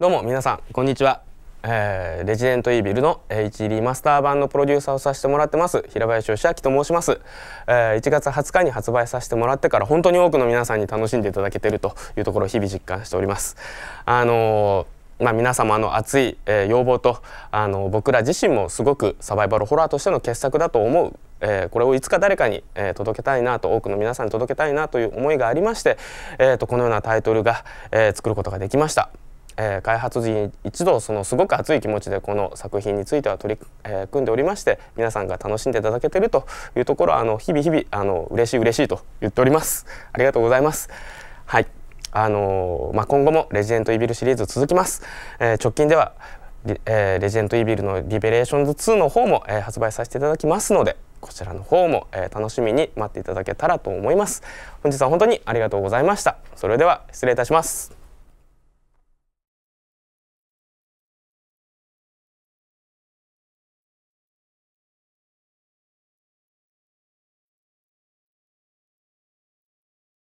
どうも皆さんこんにちは、えー、レジデントイービルの h リマスター版のプロデューサーをさせてもらってます平林義明と申します、えー、1月20日に発売させてもらってから本当に多くの皆さんに楽しんでいただけてるというところを日々実感しておりますあのー、まあ、皆様の熱い、えー、要望とあの僕ら自身もすごくサバイバルホラーとしての傑作だと思うえー、これをいつか誰かに、えー、届けたいなと多くの皆さんに届けたいなという思いがありまして、えーと、とこのようなタイトルが、えー、作ることができました。えー、開発時に一度そのすごく熱い気持ちでこの作品については取り、えー、組んでおりまして皆さんが楽しんでいただけてるというところあの日々日々あの嬉しい嬉しいと言っております。ありがとうございます。はいあのー、まあ、今後も「レジェンド・イビル」シリーズ続きます。え直近ではえー、レジェンド・イービルの「リベレーションズ2」の方も、えー、発売させていただきますのでこちらの方も、えー、楽しみに待っていただけたらと思います本日は本当にありがとうございましたそれでは失礼いたします